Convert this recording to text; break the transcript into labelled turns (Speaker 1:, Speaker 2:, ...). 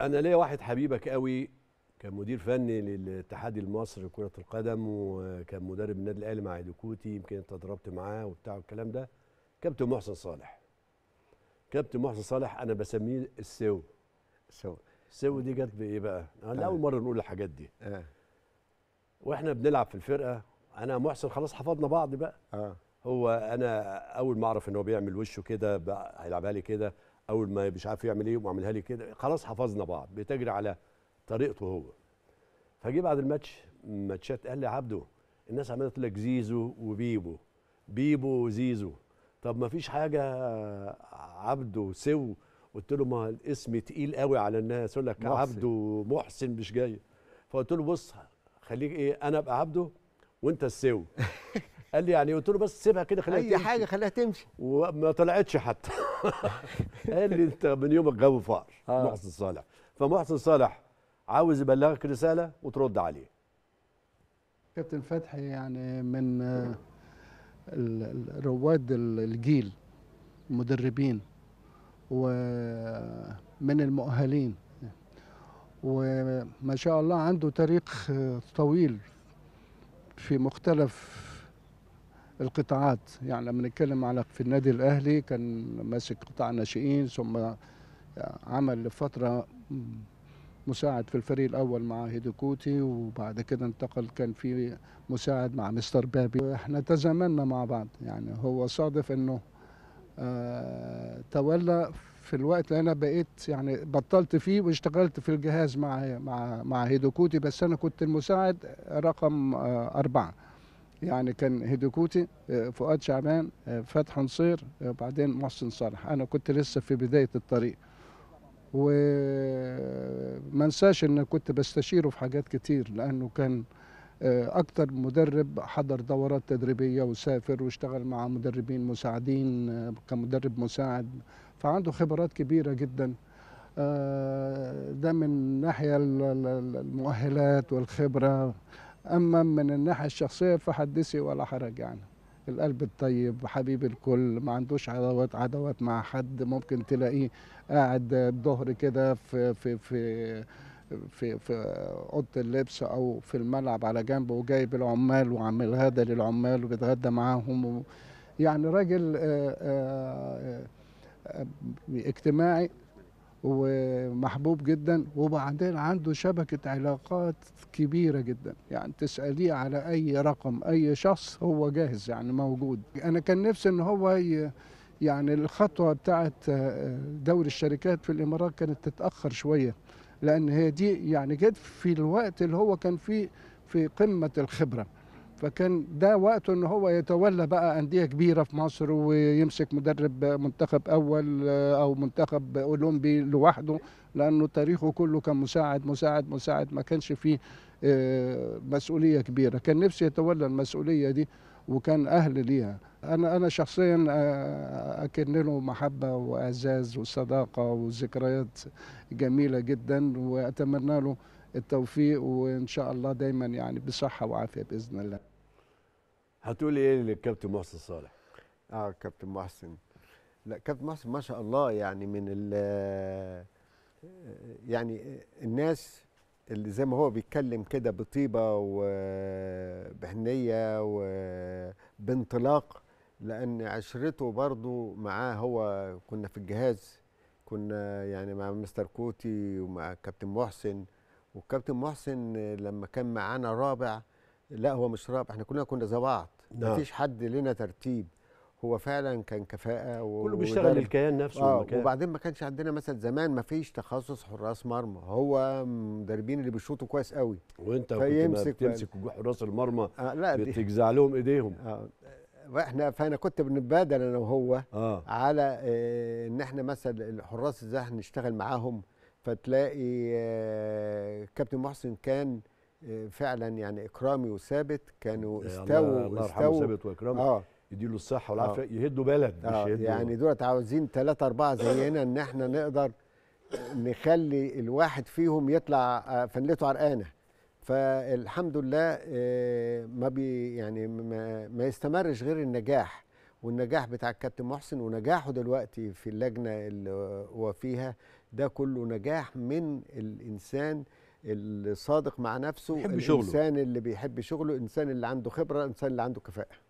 Speaker 1: انا ليا واحد حبيبك قوي كان مدير فني للاتحاد المصري لكره القدم وكان مدرب النادي الاهلي مع الكوتي يمكن انت ضربت معاه وبتاع والكلام ده كابتن محسن صالح كابتن محسن صالح انا بسميه السو السو السو دي جت بايه بقى؟ انا آه. اول مره نقول الحاجات دي آه. واحنا بنلعب في الفرقه انا محسن خلاص حفظنا بعض بقى آه. هو انا اول ما اعرف ان هو بيعمل وشه كده هيلعبها لي كده اول ما مش عارف يعمل ايه وعملها لي كده خلاص حفظنا بعض بتجري على طريقته هو فجه بعد الماتش ماتشات قال لي عبده الناس عماله تقول لك زيزو وبيبو بيبو وزيزو طب ما فيش حاجه عبده سو قلت له ما الاسم تقيل قوي على الناس يقول لك عبده محسن مش جاي فقلت له بص خليك ايه انا ابقى عبده وانت السو قال لي يعني قلت له بس سيبها كده خليها اي تمشي. حاجه خليها تمشي وما طلعتش حتى قال لي انت من يومك غاوي فقر آه. محسن صالح فمحسن صالح عاوز يبلغك رساله وترد عليه
Speaker 2: كابتن فتحي يعني من آه، رواد الجيل المدربين ومن المؤهلين وما شاء الله عنده تاريخ آه، طويل في مختلف القطاعات يعني لما نتكلم على في النادي الاهلي كان ماسك قطاع الناشئين ثم عمل لفتره مساعد في الفريق الاول مع هيدوكوتي وبعد كده انتقل كان في مساعد مع مستر بابي احنا تزامنا مع بعض يعني هو صادف انه آه تولى في الوقت اللي انا بقيت يعني بطلت فيه واشتغلت في الجهاز مع مع مع هيدوكوتي بس انا كنت المساعد رقم آه اربعه يعني كان هيدوكوتي آه، فؤاد شعبان آه، فتح نصير وبعدين آه، محسن صالح انا كنت لسه في بدايه الطريق وما انساش ان كنت بستشيره في حاجات كتير لانه كان اكتر مدرب حضر دورات تدريبيه وسافر واشتغل مع مدربين مساعدين كمدرب مساعد فعنده خبرات كبيره جدا ده من ناحيه المؤهلات والخبره أما من الناحية الشخصية فحدثي ولا حرج يعني القلب الطيب حبيب الكل ما عندوش عداوات عداوات مع حد ممكن تلاقيه قاعد الظهر كده في في في في في اوضه اللبس او في الملعب على جنب وجايب العمال وعامل غدا للعمال وبيتغدى معاهم يعني راجل آه، آه، آه، اجتماعي ومحبوب جدا وبعدين عنده شبكة علاقات كبيرة جدا يعني تسأليه على أي رقم أي شخص هو جاهز يعني موجود أنا كان نفسي أن هو يعني الخطوة بتاعت آه، دوري الشركات في الإمارات كانت تتأخر شوية لأن هي دي يعني جت في الوقت اللي هو كان فيه في قمة الخبرة فكان ده وقته ان هو يتولى بقى انديه كبيره في مصر ويمسك مدرب منتخب اول آه، او منتخب اولمبي لوحده لانه تاريخه كله كان مساعد مساعد مساعد ما كانش فيه آه، مسؤوليه كبيره كان نفسي يتولى المسؤوليه دي وكان اهل ليها انا انا شخصيا آه، اكن له محبه واعزاز وصداقه وذكريات جميله جدا واتمنى له التوفيق وان شاء الله دايما يعني بصحه وعافيه باذن الله
Speaker 3: هتقولي ايه للكابتن محسن صالح اه كابتن محسن لا كابتن محسن ما شاء الله يعني من ال يعني الناس اللي زي ما هو بيتكلم كده بطيبه وبهنيه وبانطلاق لان عشرته برضو معاه هو كنا في الجهاز كنا يعني مع مستر كوتي ومع كابتن محسن والكابتن محسن لما كان معانا رابع لا هو مش رابع احنا كلنا كنا زي بعض نعم. مفيش حد لنا ترتيب هو فعلا كان كفاءه و... كله بيشتغل الكيان نفسه آه وبعدين ما كانش عندنا مثلا زمان ما فيش تخصص حراس مرمى هو المدربين اللي بيشوطوا كويس قوي وانت فيمسك تمسك حراس المرمى آه لا بتجزع لهم ايديهم آه واحنا فانا كنت بنتبادل انا وهو آه. على آه ان احنا مثلا الحراس ازاي هنشتغل معاهم فتلاقي آه، كابتن محسن كان آه، فعلا يعني اكرامي وثابت كانوا استووا الله يرحمه ثابت واكرامي اه
Speaker 1: يديله الصحه والعافيه آه. يهدوا بلد مش آه. يهدوا يعني
Speaker 3: دولت عاوزين ثلاثه اربعه زينا ان احنا نقدر نخلي الواحد فيهم يطلع آه، فنلته عرقانه فالحمد لله ما بي يعني ما, ما يستمرش غير النجاح والنجاح بتاع الكابتن محسن ونجاحه دلوقتي في اللجنه اللي هو فيها ده كله نجاح من الانسان الصادق مع نفسه الانسان شغله. اللي بيحب شغله الانسان اللي عنده خبره الانسان اللي عنده كفاءه